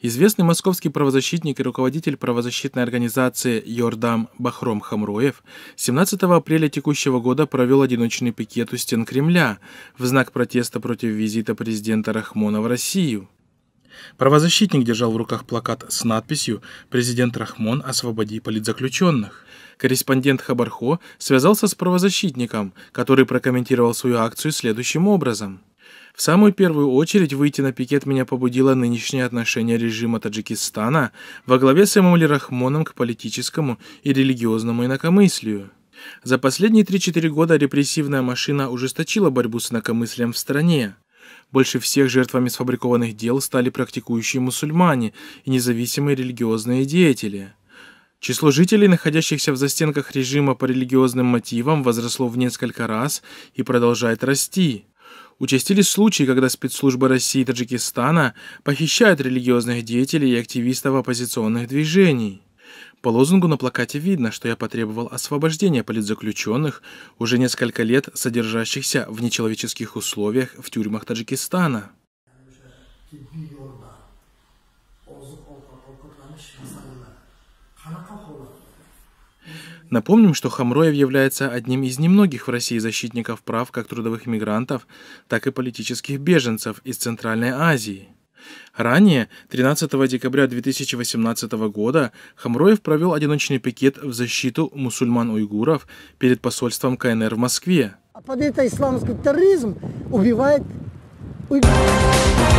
Известный московский правозащитник и руководитель правозащитной организации Йордам Бахром Хамруев 17 апреля текущего года провел одиночный пикет у стен Кремля в знак протеста против визита президента Рахмона в Россию. Правозащитник держал в руках плакат с надписью «Президент Рахмон, освободи политзаключенных». Корреспондент Хабархо связался с правозащитником, который прокомментировал свою акцию следующим образом – в самую первую очередь выйти на пикет меня побудило нынешнее отношение режима Таджикистана во главе с Эмамули Рахмоном к политическому и религиозному инакомыслию. За последние 3-4 года репрессивная машина ужесточила борьбу с инакомыслием в стране. Больше всех жертвами сфабрикованных дел стали практикующие мусульмане и независимые религиозные деятели. Число жителей, находящихся в застенках режима по религиозным мотивам, возросло в несколько раз и продолжает расти. Участились случаи, когда спецслужбы России и Таджикистана похищают религиозных деятелей и активистов оппозиционных движений. По лозунгу на плакате видно, что я потребовал освобождения политзаключенных, уже несколько лет содержащихся в нечеловеческих условиях в тюрьмах Таджикистана. Напомним, что Хамроев является одним из немногих в России защитников прав как трудовых мигрантов, так и политических беженцев из Центральной Азии. Ранее, 13 декабря 2018 года, Хамроев провел одиночный пикет в защиту мусульман-уйгуров перед посольством КНР в Москве. А под это исламский терроризм убивает уйгуров.